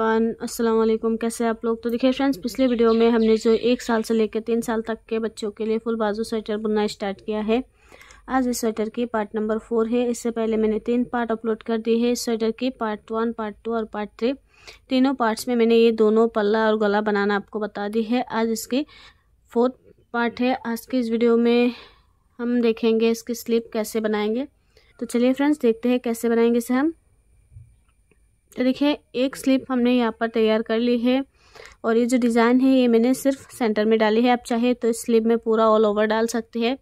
अस्सलाम वालेकुम कैसे आप लोग तो देखिए फ्रेंड्स पिछले वीडियो में हमने जो एक साल से लेकर तीन साल तक के बच्चों के लिए फुल बाजू स्वेटर बुनना स्टार्ट किया है आज इस स्वेटर की पार्ट नंबर फोर है इससे पहले मैंने तीन पार्ट अपलोड कर दी है इस स्वेटर की पार्ट वन पार्ट टू और पार्ट थ्री तीनों पार्ट्स में मैंने ये दोनों पल्ला और गला बनाना आपको बता दी है आज इसकी फोर्थ पार्ट है आज की इस वीडियो में हम देखेंगे इसकी स्लीप कैसे बनाएंगे तो चलिए फ्रेंड्स देखते हैं कैसे बनाएंगे इसे हम तो देखिए एक स्लीप हमने यहाँ पर तैयार कर ली है और ये जो डिज़ाइन है ये मैंने सिर्फ सेंटर में डाली है आप चाहे तो इस स्लीप में पूरा ऑल ओवर डाल सकते हैं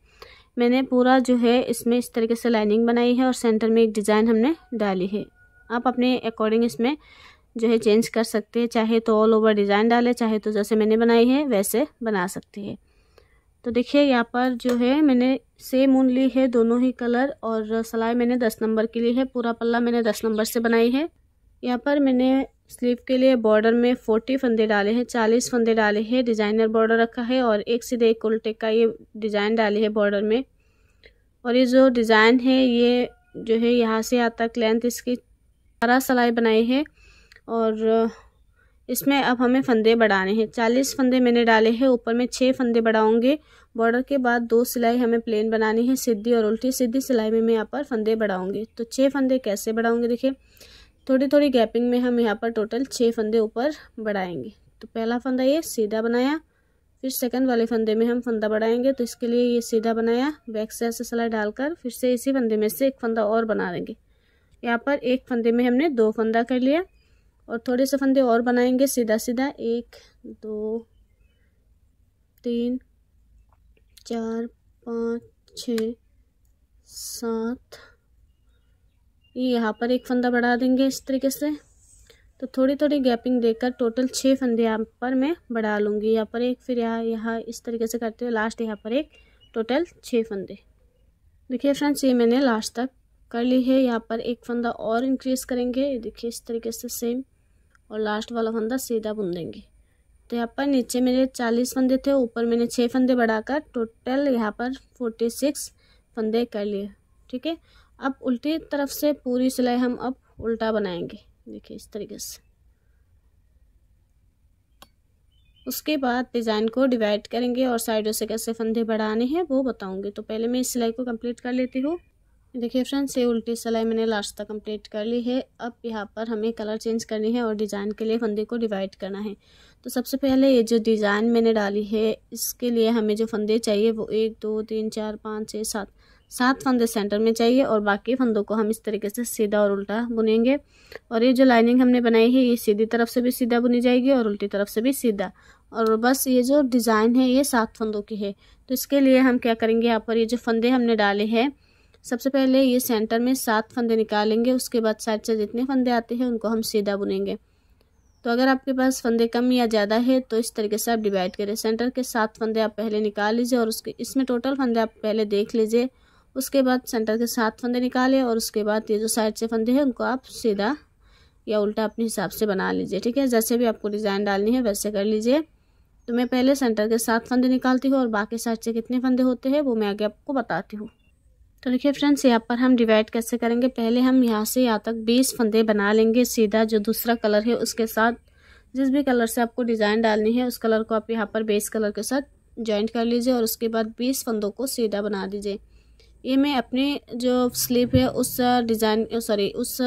मैंने पूरा जो है इसमें इस तरीके से लाइनिंग बनाई है और सेंटर में एक डिज़ाइन हमने डाली है आप अपने अकॉर्डिंग इसमें जो है चेंज कर सकते हैं चाहे तो ऑल ओवर डिज़ाइन डालें चाहे तो जैसे मैंने बनाई है वैसे बना सकते हैं तो देखिए यहाँ पर जो है मैंने सेम ऊन ली है दोनों ही कलर और सलाई मैंने दस नंबर की ली है पूरा पल्ला मैंने दस नंबर से बनाई है यहाँ पर मैंने स्लीव के लिए बॉर्डर में फोर्टी फंदे डाले हैं चालीस फंदे डाले हैं डिज़ाइनर बॉर्डर रखा है और एक सीधे एक उल्टे का ये डिज़ाइन डाले है बॉर्डर में और ये जो डिज़ाइन है ये जो है यहाँ से यहाँ तक लेंथ इसकी बारह सलाई बनाई है और इसमें अब हमें फंदे बढ़ाने हैं चालीस फंदे मैंने डाले हैं ऊपर में छः फंदे बढ़ाऊँगे बॉर्डर के बाद दो सिलाई हमें प्लेन बनानी है सीधी और उल्टी सीधी सिलाई में मैं यहाँ पर फंदे बढ़ाऊंगी तो छः फंदे कैसे बढ़ाऊँगी देखिए थोड़ी थोड़ी गैपिंग में हम यहाँ पर टोटल छः फंदे ऊपर बढ़ाएंगे तो पहला फंदा ये सीधा बनाया फिर सेकंड वाले फंदे में हम फंदा बढ़ाएंगे तो इसके लिए ये सीधा बनाया बैक से ऐसे सलाई डालकर फिर से इसी फंदे में से एक फंदा और बना देंगे यहाँ पर एक फंदे में हमने दो फंदा कर लिया और थोड़े से फंदे और बनाएंगे सीधा सीधा एक दो तीन चार पाँच छ सात ये यहाँ पर एक फंदा बढ़ा देंगे इस तरीके से तो थोड़ी थोड़ी गैपिंग देकर टोटल छः फंदे यहाँ पर मैं बढ़ा लूँगी यहाँ पर एक फिर यहाँ यहाँ इस तरीके से करते हुए लास्ट यहाँ पर एक टोटल छः फंदे देखिए फ्रेंड्स ये मैंने लास्ट तक कर ली है यहाँ पर एक फंदा और इंक्रीज़ करेंगे देखिए इस तरीके से सेम और लास्ट वाला फंदा सीधा बुन देंगे तो यहाँ पर नीचे मेरे चालीस फंदे थे ऊपर मैंने छः फंदे बढ़ाकर टोटल यहाँ पर फोर्टी सिक्स फंदे कर लिए ठीक है अब उल्टी तरफ से पूरी सिलाई हम अब उल्टा बनाएंगे देखिए इस तरीके से उसके बाद डिज़ाइन को डिवाइड करेंगे और साइडों से कैसे फंदे बढ़ाने हैं वो बताऊंगी तो पहले मैं इस सिलाई को कंप्लीट कर लेती हूँ देखिए फ्रेंड्स ये उल्टी सिलाई मैंने लास्ट तक कंप्लीट कर ली है अब यहाँ पर हमें कलर चेंज करनी है और डिज़ाइन के लिए फंदे को डिवाइड करना है तो सबसे पहले ये जो डिज़ाइन मैंने डाली है इसके लिए हमें जो फंदे चाहिए वो एक दो तीन चार पाँच छः सात सात फंदे सेंटर में चाहिए और बाकी फंदों को हम इस तरीके से सीधा और उल्टा बुनेंगे और ये जो लाइनिंग हमने बनाई है ये सीधी तरफ से भी सीधा बुनी जाएगी और उल्टी तरफ से भी सीधा और बस ये जो डिज़ाइन है ये सात फंदों की है तो इसके लिए हम क्या करेंगे यहाँ पर ये जो फंदे हमने डाले हैं सबसे पहले ये सेंटर में सात फंदे निकालेंगे उसके बाद साइड से जितने फंदे आते हैं उनको हम सीधा बुनेंगे तो अगर आपके पास फंदे कम या ज़्यादा है तो इस तरीके से आप डिवाइड करें सेंटर के सात फंदे आप पहले निकाल लीजिए और उसके इसमें टोटल फंदे आप पहले देख लीजिए उसके बाद सेंटर के साथ फंदे निकाले और उसके बाद ये जो साइड से फंदे हैं उनको आप सीधा या उल्टा अपने हिसाब से बना लीजिए ठीक है जैसे भी आपको डिज़ाइन डालनी है वैसे कर लीजिए तो मैं पहले सेंटर के साथ फंदे निकालती हूँ और बाकी साइड से कितने फंदे होते हैं वो मैं आगे आपको बताती हूँ तो देखिए फ्रेंड्स यहाँ पर हम डिवाइड कैसे करेंगे पहले हम यहाँ से यहाँ तक बीस फंदे बना लेंगे सीधा जो दूसरा कलर है उसके साथ जिस भी कलर से आपको डिज़ाइन डालनी है उस कलर को आप यहाँ पर बेस कलर के साथ ज्वाइंट कर लीजिए और उसके बाद बीस फंदों को सीधा बना दीजिए ये मैं अपने जो स्लीप है उस डिज़ाइन सॉरी उस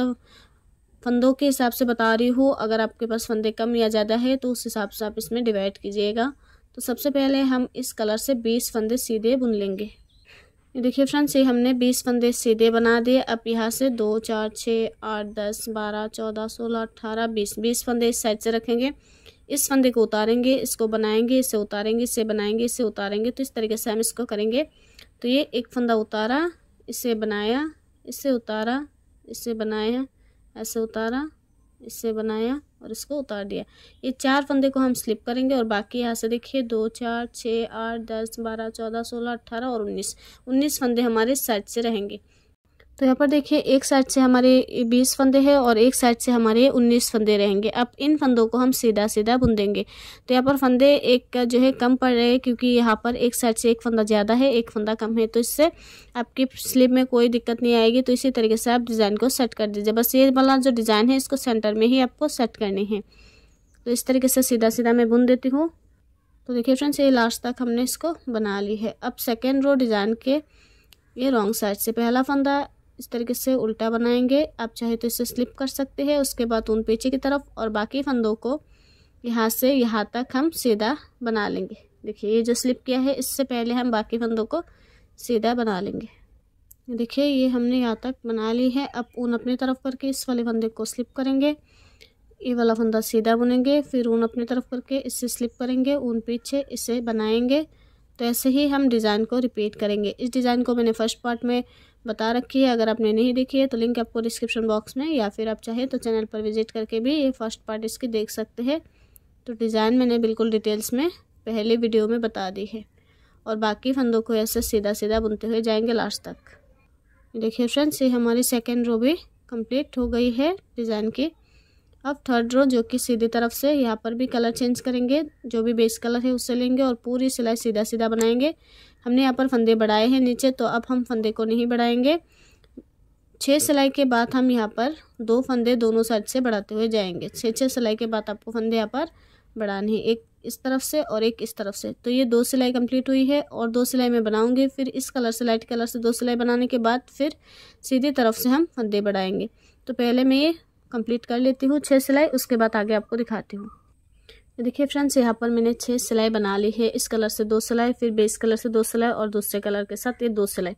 फंदों के हिसाब से बता रही हूँ अगर आपके पास फंदे कम या ज़्यादा है तो उस हिसाब से आप इसमें डिवाइड कीजिएगा तो सबसे पहले हम इस कलर से बीस फंदे सीधे बुन लेंगे देखिए फ्रेंड्स ये हमने बीस फंदे सीधे बना दिए अब यहाँ से दो चार छः आठ दस बारह चौदह सोलह अट्ठारह बीस बीस फंदे इस साइड से रखेंगे इस फंदे को उतारेंगे इसको बनाएंगे इसे उतारेंगे इसे बनाएंगे इसे उतारेंगे तो इस तरीके से हम इसको करेंगे तो ये एक फंदा उतारा इसे बनाया इसे उतारा इसे बनाया ऐसे उतारा इसे बनाया और इसको उतार दिया ये चार फंदे को हम स्लिप करेंगे और बाकी यहाँ से देखिए दो चार छः आठ दस बारह चौदह सोलह अट्ठारह और उन्नीस उन्नीस फंदे हमारे साइड से रहेंगे तो यहाँ पर देखिए एक साइड से हमारे बीस फंदे हैं और एक साइड से हमारे उन्नीस फंदे रहेंगे अब इन फंदों को हम सीधा सीधा बुंदेंगे तो यहाँ पर फंदे एक का जो है कम पड़ रहे हैं क्योंकि यहाँ पर एक साइड से एक फंदा ज़्यादा है एक फंदा कम है तो इससे आपकी स्लीप में कोई दिक्कत नहीं आएगी तो इसी तरीके से आप डिज़ाइन को सेट कर दीजिए बस ये वाला जो डिज़ाइन है इसको सेंटर में ही आपको सेट करनी है तो इस तरीके से सीधा सीधा मैं बुन देती हूँ तो देखिए फ्रेंड्स ये लास्ट तक हमने इसको बना ली है अब सेकेंड रो डिज़ाइन के ये रॉन्ग साइड से पहला फंदा इस तरीके से उल्टा बनाएंगे आप चाहे तो इसे स्लिप कर सकते हैं उसके बाद उन पीछे की तरफ और बाकी फंदों को यहाँ से यहाँ तक हम सीधा बना लेंगे देखिए ये जो स्लिप किया है इससे पहले हम बाकी फंदों को सीधा बना लेंगे देखिए ये हमने यहाँ तक बना ली है अब ऊन अपनी तरफ करके इस वाले फंदे को स्लिप करेंगे ये वाला फंदा सीधा बुनेंगे फिर ऊन अपनी तरफ करके इससे स्लिप करेंगे ऊन पीछे इसे बनाएंगे तो ऐसे ही हम डिज़ाइन को रिपीट करेंगे इस डिज़ाइन को मैंने फर्स्ट पार्ट में बता रखी है अगर आपने नहीं देखी है तो लिंक आपको डिस्क्रिप्शन बॉक्स में या फिर आप चाहें तो चैनल पर विजिट करके भी ये फर्स्ट पार्ट इसकी देख सकते हैं तो डिज़ाइन मैंने बिल्कुल डिटेल्स में पहले वीडियो में बता दी है और बाकी फंदों को ऐसे सीधा सीधा बुनते हुए जाएंगे लास्ट तक देखिए फ्रेंड्स ये हमारी सेकेंड रो भी कंप्लीट हो गई है डिज़ाइन की अब थर्ड रो जो कि सीधी तरफ से यहाँ पर भी कलर चेंज करेंगे जो भी बेस कलर है उससे लेंगे और पूरी सिलाई सीधा सीधा बनाएंगे हमने यहाँ पर फंदे बढ़ाए हैं नीचे तो अब हम फंदे को नहीं बढ़ाएंगे छः सिलाई के बाद हम यहाँ पर दो फंदे दोनों साइड से बढ़ाते हुए जाएंगे छः छः सिलाई के बाद आपको फंदे यहाँ पर बढ़ाने हैं एक इस तरफ से और एक इस तरफ से तो ये दो सिलाई कंप्लीट हुई है और दो सिलाई मैं बनाऊंगी फिर इस कलर से लाइट कलर से दो सिलाई बनाने के बाद फिर सीधी तरफ से हम फंदे बढ़ाएंगे तो पहले मैं ये कंप्लीट कर लेती हूँ छः सिलाई उसके बाद आगे आपको दिखाती हूँ देखिए फ्रेंड्स यहाँ पर मैंने छः सिलाई बना ली है इस कलर से दो सिलाई फिर बेस कलर से दो सिलाई और दूसरे कलर के साथ ये दो सिलाई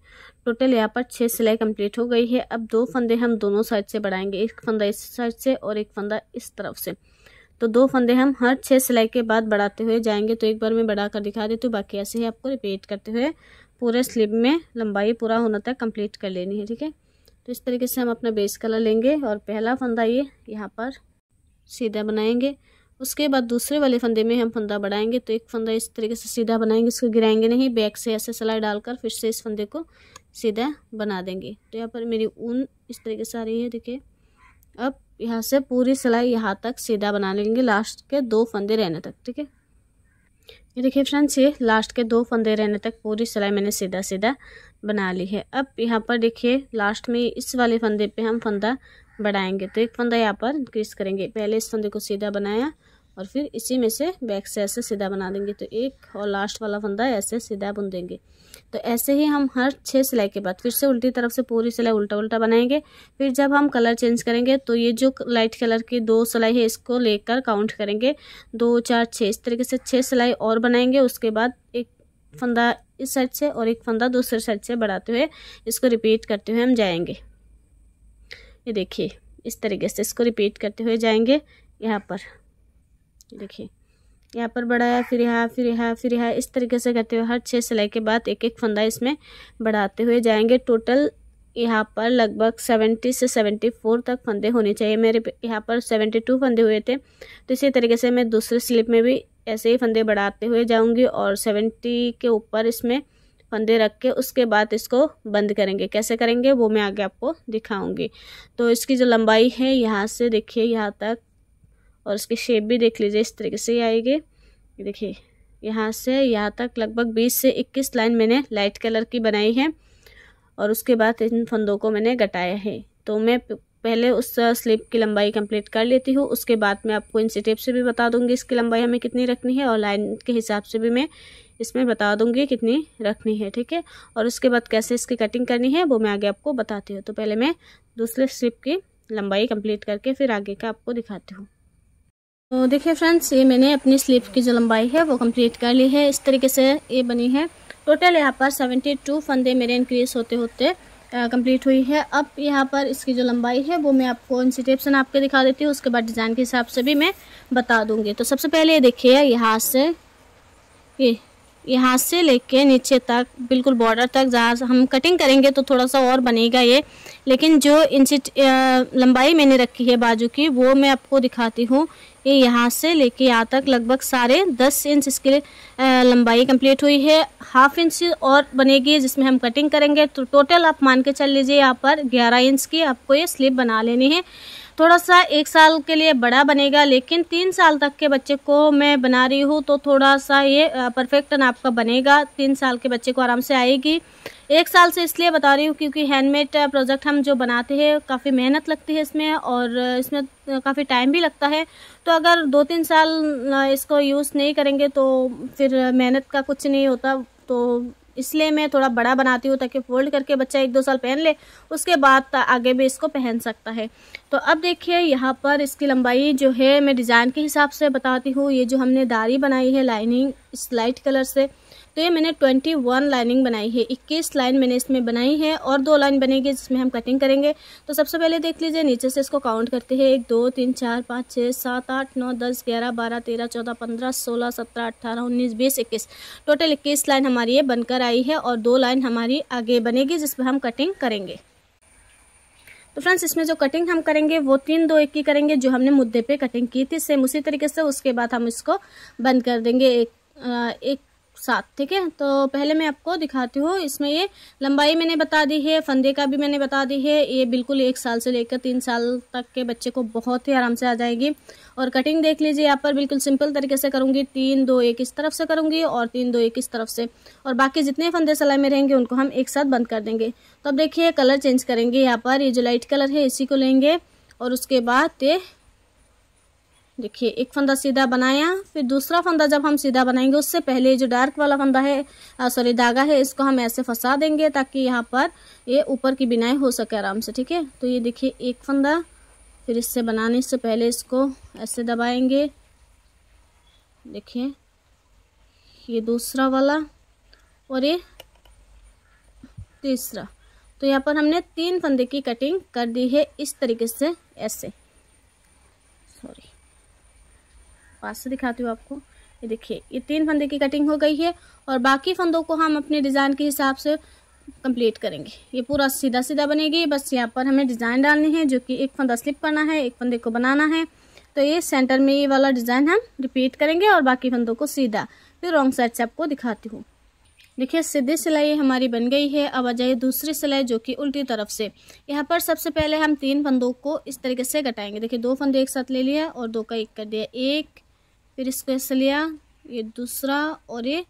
टोटल यहाँ पर छः सिलाई कंप्लीट हो गई है अब दो फंदे हम दोनों साइड से बढ़ाएंगे एक फंदा इस साइड से और एक फंदा इस तरफ से तो दो फंदे हम हर छः सिलाई के बाद बढ़ाते हुए जाएंगे तो एक बार मैं बढ़ा कर दिखा देती हूँ बाकी ऐसे ही आपको रिपीट करते हुए पूरे स्लीव में लंबाई पूरा होना तक कंप्लीट कर लेनी है ठीक है तो इस तरीके से हम अपना बेस कलर लेंगे और पहला फंदा ये यहाँ पर सीधा बनाएंगे उसके बाद दूसरे वाले फंदे में हम फंदा बढ़ाएंगे तो एक फंदा इस तरीके से सीधा बनाएंगे इसको गिराएंगे नहीं बैक से ऐसे सलाई डालकर फिर से इस फंदे को सीधा बना देंगे तो यहाँ पर मेरी ऊन इस तरीके से आ रही है देखिए अब यहाँ से पूरी सिलाई यहाँ तक सीधा बना लेंगे लास्ट के दो फंदे रहने तक ठीक है ये देखिए फ्रेंड्स ये लास्ट के दो फंदे रहने तक पूरी सिलाई मैंने सीधा सीधा बना ली है अब यहाँ पर देखिए लास्ट में इस वाले फंदे पे हम फंदा बढ़ाएंगे तो एक फंदा यहाँ पर इंक्रीज करेंगे पहले इस फंदे को सीधा बनाया और फिर इसी में से बैक से ऐसे सीधा बना देंगे तो एक और लास्ट वाला फंदा ऐसे सीधा बुन देंगे तो ऐसे ही हम हर छः सिलाई के बाद फिर से उल्टी तरफ से पूरी सिलाई उल्टा उल्टा बनाएंगे फिर जब हम कलर चेंज करेंगे तो ये जो लाइट कलर की दो सिलाई है इसको लेकर काउंट करेंगे दो चार छः इस तरीके से छः सिलाई और बनाएंगे उसके बाद एक फंदा इस साइड से और एक फंदा दूसरे साइड से बढ़ाते हुए इसको रिपीट करते हुए हम जाएंगे ये देखिए इस तरीके से इसको रिपीट करते हुए जाएंगे यहाँ पर देखिए यहाँ पर बढ़ाया फिर यहाँ फिर यहाँ फिर यहाँ इस तरीके से करते हुए हर छः सिलाई के बाद एक एक फंदा इसमें बढ़ाते हुए जाएंगे टोटल यहाँ पर लगभग सेवेंटी से सेवेंटी फोर तक फंदे होने चाहिए मेरे यहाँ पर सेवेंटी टू फंदे हुए थे तो इसी तरीके से मैं दूसरे स्लिप में भी ऐसे ही फंदे बढ़ाते हुए जाऊँगी और सेवेंटी के ऊपर इसमें फंदे रख के उसके बाद इसको बंद करेंगे कैसे करेंगे वो मैं आगे आपको दिखाऊँगी तो इसकी जो लंबाई है यहाँ से देखिए यहाँ तक और इसकी शेप भी देख लीजिए इस तरीके से आएगी देखिए यहाँ से यहाँ तक लगभग बीस से इक्कीस लाइन मैंने लाइट कलर की बनाई है और उसके बाद इन फंदों को मैंने घटाया है तो मैं पहले उस स्लीप की लंबाई कंप्लीट कर लेती हूँ उसके बाद मैं आपको इन स्टेप से भी बता दूंगी इसकी लंबाई हमें कितनी रखनी है और लाइन के हिसाब से भी मैं इसमें बता दूंगी कितनी रखनी है ठीक है और उसके बाद कैसे इसकी कटिंग करनी है वो मैं आगे आपको बताती हूँ तो पहले मैं दूसरे स्लिप की लंबाई कंप्लीट करके फिर आगे का आपको दिखाती हूँ तो देखिए फ्रेंड्स ये मैंने अपनी स्लीव की जो लंबाई है वो कंप्लीट कर ली है इस तरीके से ये बनी है टोटल यहाँ पर सेवेंटी टू फंदे मेरे इंक्रीज होते होते कंप्लीट हुई है अब यहाँ पर इसकी जो लंबाई है वो मैं आपको इंसिटेपन आपके दिखा देती हूँ उसके बाद डिज़ाइन के हिसाब से भी मैं बता दूँगी तो सबसे पहले देखिए यहाँ से ये यहाँ से लेके नीचे तक बिल्कुल बॉर्डर तक जहाँ हम कटिंग करेंगे तो थोड़ा सा और बनेगा ये लेकिन जो इंच लंबाई मैंने रखी है बाजू की वो मैं आपको दिखाती हूँ ये यहाँ से लेके यहाँ तक लगभग सारे दस इंच इसके लिए लंबाई कंप्लीट हुई है हाफ इंच और बनेगी जिसमें हम कटिंग करेंगे तो टोटल आप मान के चल लीजिए यहाँ पर ग्यारह इंच की आपको ये स्लीप बना लेनी है थोड़ा सा एक साल के लिए बड़ा बनेगा लेकिन तीन साल तक के बच्चे को मैं बना रही हूँ तो थोड़ा सा ये परफेक्ट नाप का बनेगा तीन साल के बच्चे को आराम से आएगी एक साल से इसलिए बता रही हूँ क्योंकि हैंडमेड प्रोजेक्ट हम जो बनाते हैं काफ़ी मेहनत लगती है इसमें और इसमें काफ़ी टाइम भी लगता है तो अगर दो तीन साल इसको यूज़ नहीं करेंगे तो फिर मेहनत का कुछ नहीं होता तो इसलिए मैं थोड़ा बड़ा बनाती हूँ ताकि फोल्ड करके बच्चा एक दो साल पहन ले उसके बाद आगे भी इसको पहन सकता है तो अब देखिए यहाँ पर इसकी लंबाई जो है मैं डिज़ाइन के हिसाब से बताती हूँ ये जो हमने दारी बनाई है लाइनिंग इस लाइट कलर से तो ये मैंने ट्वेंटी वन लाइनिंग बनाई है इक्कीस लाइन मैंने इसमें बनाई है और दो लाइन बनेगी जिसमें हम कटिंग करेंगे तो सबसे पहले देख लीजिए नीचे से इसको काउंट करते हैं एक दो तीन चार पाँच छः सात आठ नौ दस ग्यारह बारह तेरह चौदह पंद्रह सोलह सत्रह अट्ठारह उन्नीस बीस इक्कीस टोटल इक्कीस लाइन हमारी ये बनकर आई है और दो लाइन हमारी आगे बनेगी जिसमें हम कटिंग करेंगे तो फ्रेंड्स इसमें जो कटिंग हम करेंगे वो तीन दो एक की करेंगे जो हमने मुद्दे पे कटिंग की थी सेम उसी तरीके से उसके बाद हम इसको बंद कर देंगे एक आ, एक साथ ठीक है तो पहले मैं आपको दिखाती हूँ इसमें ये लंबाई मैंने बता दी है फंदे का भी मैंने बता दी है ये बिल्कुल एक साल से लेकर तीन साल तक के बच्चे को बहुत ही आराम से आ जाएगी और कटिंग देख लीजिए यहाँ पर बिल्कुल सिंपल तरीके से करूँगी तीन दो एक इस तरफ से करूँगी और तीन दो एक इस तरफ से और बाकी जितने फंदे सलाई में रहेंगे उनको हम एक साथ बंद कर देंगे तो अब देखिए कलर चेंज करेंगे यहाँ पर ये जो लाइट कलर है इसी को लेंगे और उसके बाद ये देखिए एक फंदा सीधा बनाया फिर दूसरा फंदा जब हम सीधा बनाएंगे उससे पहले जो डार्क वाला फंदा है सॉरी धागा है इसको हम ऐसे फंसा देंगे ताकि यहाँ पर ये ऊपर की बिनाई हो सके आराम से ठीक है तो ये देखिए एक फंदा फिर इससे बनाने से पहले इसको ऐसे दबाएंगे देखिए ये दूसरा वाला और ये तीसरा तो यहाँ पर हमने तीन फंदे की कटिंग कर दी है इस तरीके से ऐसे पास से दिखाती हूँ आपको ये देखिए ये तीन फंदे की कटिंग हो गई है और बाकी फंदों को हम अपने डिज़ाइन के हिसाब से कंप्लीट करेंगे ये पूरा सीधा सीधा बनेगी बस यहाँ पर हमें डिज़ाइन डालनी है जो कि एक फंदा स्लिप करना है एक फंदे को बनाना है तो ये सेंटर में ये वाला डिज़ाइन हम रिपीट करेंगे और बाकी फंदों को सीधा फिर रॉन्ग साइड से आपको दिखाती हूँ देखिए सीधी सिलाई हमारी बन गई है अब आ जाइए दूसरी सिलाई जो कि उल्टी तरफ से यहाँ पर सबसे पहले हम तीन फंदों को इस तरीके से कटाएंगे देखिए दो फंदे एक साथ ले लिया और दो का एक कर दिया एक फिर इसको ऐसे लिया ये दूसरा और ये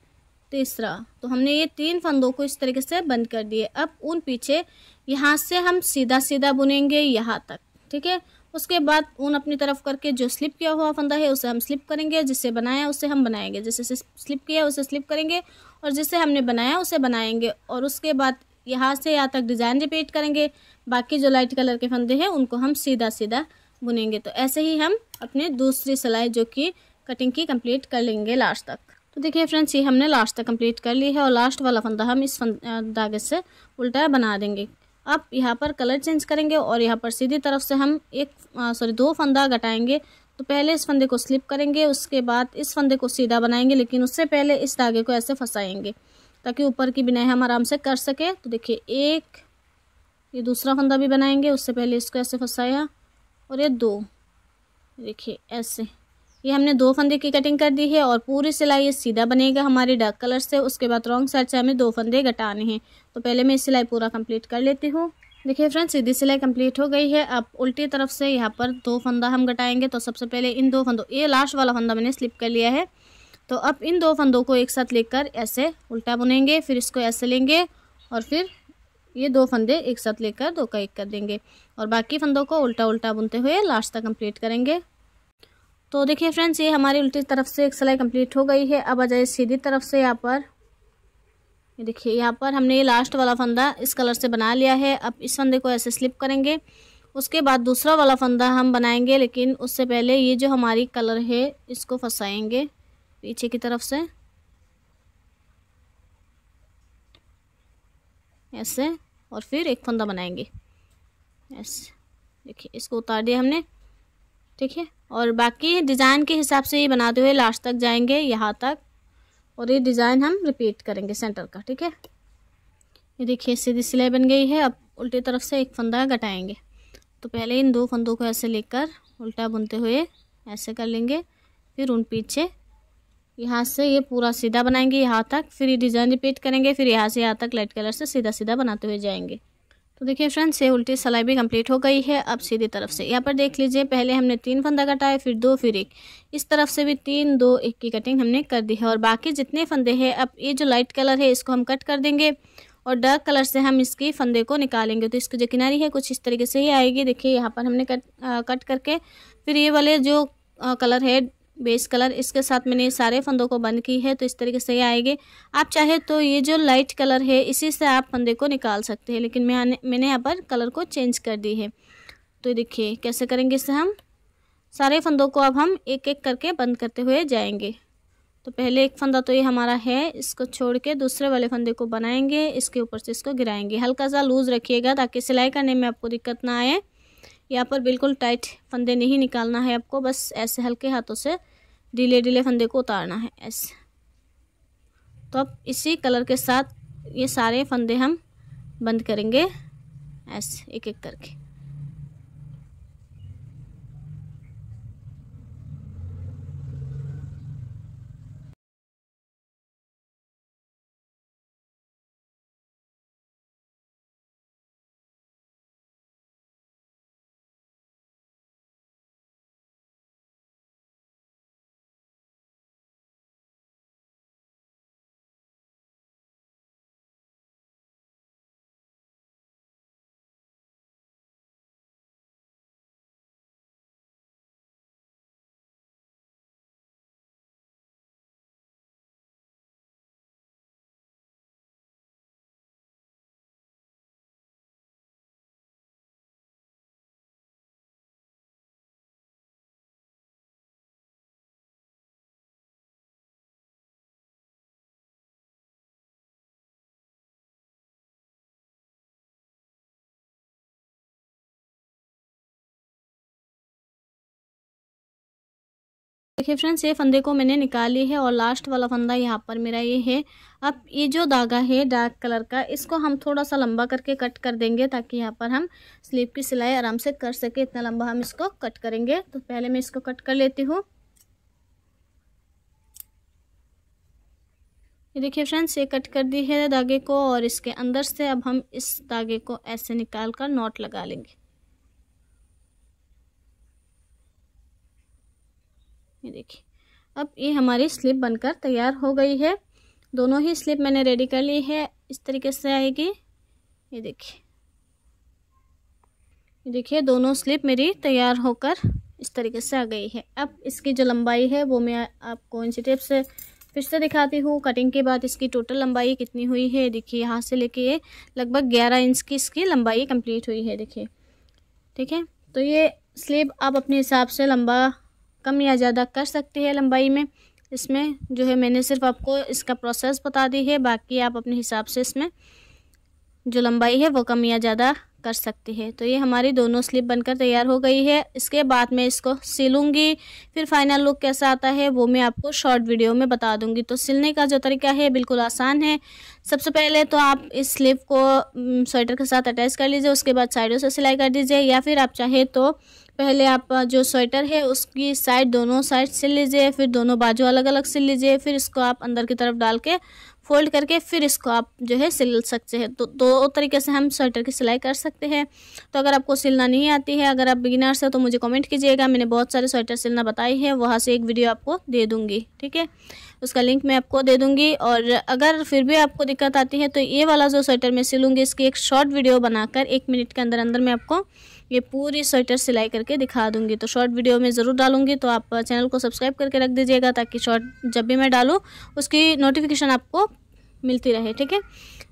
तीसरा तो हमने ये तीन फंदों को इस तरीके से बंद कर दिए अब उन पीछे यहाँ से हम सीधा सीधा बुनेंगे यहाँ तक ठीक है उसके बाद ऊन अपनी तरफ करके जो स्लिप किया हुआ फंदा है उसे हम स्लिप करेंगे जिसे बनाया उसे हम बनाएंगे जिसे स्लिप किया उसे स्लिप करेंगे और जिसे हमने बनाया उसे बनाएंगे और उसके बाद यहाँ से यहाँ तक डिज़ाइन रिपीट करेंगे बाकी जो लाइट कलर के फंदे हैं उनको हम सीधा सीधा बुनेंगे तो ऐसे ही हम अपने दूसरी सिलाई जो कि कटिंग की कंप्लीट कर लेंगे लास्ट तक तो देखिए फ्रेंड्स ये हमने लास्ट तक कंप्लीट कर ली है और लास्ट वाला फंदा हम इस धागे से उल्टा बना देंगे अब यहाँ पर कलर चेंज करेंगे और यहाँ पर सीधी तरफ से हम एक सॉरी दो फंदा घटाएंगे तो पहले इस फंदे को स्लिप करेंगे उसके बाद इस फंदे को सीधा बनाएंगे लेकिन उससे पहले इस धागे को ऐसे फंसाएंगे ताकि ऊपर की बिनाई हम आराम से कर सकें तो देखिए एक ये दूसरा फंदा भी बनाएंगे उससे पहले इसको ऐसे फंसाया और ये दो देखिए ऐसे ये हमने दो फंदे की कटिंग कर दी है और पूरी सिलाई ये सीधा बनेगा हमारे डार्क कलर से उसके बाद रॉन्ग साइड से हमें दो फंदे घटाने हैं तो पहले मैं सिलाई पूरा कंप्लीट कर लेती हूँ देखिए फ्रेंड्स सीधी सिलाई कंप्लीट हो गई है अब उल्टी तरफ से यहाँ पर दो फंदा हम घटाएंगे तो सबसे पहले इन दो फंदों ये लास्ट वाला फंदा मैंने स्लिप कर लिया है तो अब इन दो फंदों को एक साथ लेकर ऐसे उल्टा बुनेंगे फिर इसको ऐसे लेंगे और फिर ये दो फंदे एक साथ लेकर दो का एक कर देंगे और बाकी फंदों को उल्टा उल्टा बुनते हुए लास्ट तक कंप्लीट करेंगे तो देखिए फ्रेंड्स ये हमारी उल्टी तरफ से एक सिलाई कंप्लीट हो गई है अब आ जाए सीधी तरफ से यहाँ पर ये देखिए यहाँ पर हमने ये लास्ट वाला फंदा इस कलर से बना लिया है अब इस फंदे को ऐसे स्लिप करेंगे उसके बाद दूसरा वाला फंदा हम बनाएंगे लेकिन उससे पहले ये जो हमारी कलर है इसको फंसाएंगे पीछे की तरफ से ऐसे और फिर एक फंदा बनाएंगे ऐसे देखिए इसको उतार दिया हमने ठीक है और बाकी डिज़ाइन के हिसाब से ये बनाते हुए लास्ट तक जाएंगे यहाँ तक और ये डिज़ाइन हम रिपीट करेंगे सेंटर का ठीक है ये देखिए सीधी सिलाई बन गई है अब उल्टी तरफ से एक फंदा घटाएँगे तो पहले इन दो फंदों को ऐसे लेकर उल्टा बुनते हुए ऐसे कर लेंगे फिर उन पीछे यहाँ से ये पूरा सीधा बनाएंगे यहाँ तक फिर ये डिज़ाइन रिपीट करेंगे फिर यहाँ से यहाँ तक लाइट कलर से सीधा सीधा बनाते हुए जाएंगे तो देखिए फ्रेंड्स ये उल्टी सलाई भी कंप्लीट हो गई है अब सीधी तरफ से यहाँ पर देख लीजिए पहले हमने तीन फंदा कटाया फिर दो फिर एक इस तरफ से भी तीन दो एक की कटिंग हमने कर दी है और बाकी जितने फंदे हैं अब ये जो लाइट कलर है इसको हम कट कर देंगे और डार्क कलर से हम इसकी फंदे को निकालेंगे तो इसकी जो किनारी है कुछ इस तरीके से ही आएगी देखिए यहाँ पर हमने कट आ, कट करके फिर ये वाले जो आ, कलर है बेस कलर इसके साथ मैंने सारे फंदों को बंद की है तो इस तरीके से ये आएंगे आप चाहे तो ये जो लाइट कलर है इसी से आप फंदे को निकाल सकते हैं लेकिन मैं मैंने यहाँ पर कलर को चेंज कर दी है तो देखिए कैसे करेंगे इसे हम सारे फंदों को अब हम एक एक करके बंद करते हुए जाएंगे तो पहले एक फंदा तो ये हमारा है इसको छोड़ के दूसरे वाले फंदे को बनाएंगे इसके ऊपर से इसको गिराएंगे हल्का सा लूज़ रखिएगा ताकि सिलाई करने में आपको दिक्कत ना आए यहाँ पर बिल्कुल टाइट फंदे नहीं निकालना है आपको बस ऐसे हल्के हाथों से ढीले ढीले फंदे को उतारना है ऐसे तो अब इसी कलर के साथ ये सारे फंदे हम बंद करेंगे ऐसे एक एक करके देखिए फ्रेंड्स ये फंदे को मैंने निकाली है और लास्ट वाला फंदा यहाँ पर मेरा ये है अब ये जो धागा है डार्क कलर का इसको हम थोड़ा सा लंबा करके कट कर देंगे ताकि यहाँ पर हम स्लीव की सिलाई आराम से कर सके इतना लंबा हम इसको कट करेंगे तो पहले मैं इसको कट कर लेती हूँ ये देखिए फ्रेंड्स ये कट कर दी है धागे को और इसके अंदर से अब हम इस धागे को ऐसे निकाल कर नॉट लगा लेंगे ये देखिए अब ये हमारी स्लिप बनकर तैयार हो गई है दोनों ही स्लिप मैंने रेडी कर ली है इस तरीके से आएगी ये देखिए देखिए दोनों स्लिप मेरी तैयार होकर इस तरीके से आ गई है अब इसकी जो लंबाई है वो मैं आपको इंची टेप से फिर से दिखाती हूँ कटिंग के बाद इसकी टोटल लंबाई कितनी हुई है देखिए यहाँ से लेके ये लगभग ग्यारह इंच की इसकी लंबाई कंप्लीट हुई है देखिए ठीक है तो ये स्लीप आप अपने हिसाब से लंबा कम या ज़्यादा कर सकते हैं लंबाई में इसमें जो है मैंने सिर्फ आपको इसका प्रोसेस बता दी है बाकी आप अपने हिसाब से इसमें जो लंबाई है वो कम या ज़्यादा कर सकते हैं तो ये हमारी दोनों स्लिप बनकर तैयार हो गई है इसके बाद मैं इसको सिलूँगी फिर फाइनल लुक कैसा आता है वो मैं आपको शॉर्ट वीडियो में बता दूंगी तो सिलने का जो तरीका है बिल्कुल आसान है सबसे पहले तो आप इस स्लिप को स्वेटर के साथ अटैच कर लीजिए उसके बाद साइडों से सिलाई कर दीजिए या फिर आप चाहे तो पहले आप जो स्वेटर है उसकी साइड दोनों साइड सिल लीजिए फिर दोनों बाजू अलग अलग सिल लीजिए फिर इसको आप अंदर की तरफ डाल के फोल्ड करके फिर इसको आप जो है सिल सकते हैं तो दो तरीके से हम स्वेटर की सिलाई कर सकते हैं तो अगर आपको सिलना नहीं आती है अगर आप बिगिनर्स हैं तो मुझे कमेंट कीजिएगा मैंने बहुत सारे स्वेटर सिलना बताई है वहाँ से एक वीडियो आपको दे दूँगी ठीक है उसका लिंक मैं आपको दे दूँगी और अगर फिर भी आपको दिक्कत आती है तो ये वाला जो स्वेटर मैं सिलूँगी इसकी एक शॉर्ट वीडियो बनाकर एक मिनट के अंदर अंदर मैं आपको ये पूरी स्वेटर सिलाई करके दिखा दूंगी तो शॉर्ट वीडियो में ज़रूर डालूंगी तो आप चैनल uh, को सब्सक्राइब करके रख दीजिएगा ताकि शॉर्ट जब भी मैं डालूँ उसकी नोटिफिकेशन आपको मिलती रहे ठीक है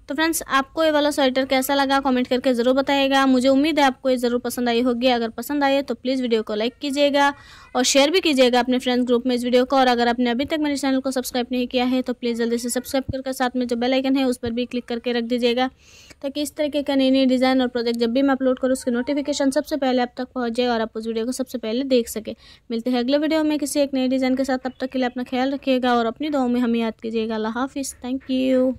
तो फ्रेंड्स आपको ये वाला स्वेटर कैसा लगा कमेंट करके ज़रूर बताइएगा मुझे उम्मीद है आपको ये ज़रूर पसंद आई होगी अगर पसंद आए तो प्लीज़ वीडियो को लाइक कीजिएगा और शेयर भी कीजिएगा अपने फ्रेंड्स ग्रुप में इस वीडियो को और अगर आपने अभी तक मेरे चैनल को सब्सक्राइब नहीं किया है तो प्लीज़ जल्दी से सब्सक्राइब करके साथ में जो बेलाइकन है उस पर भी क्लिक करके रख दीजिएगा ताकि तो इस तरह के नई नई डिज़ाइन और प्रोजेक्ट जब भी मैं अपलोड करूँ उसके नोटिफिकेशन सबसे पहले अब तक पहुँच जाए और आप उस वीडियो को सबसे पहले देख सके मिलते हैं अगले वीडियो में किसी एक नए डिज़ाइन के साथ तब तक के लिए अपना ख्याल रखिएगा और अपनी दुआओं में हमें याद कीजिएगा अल्लाह हाफिज़ थैंक यू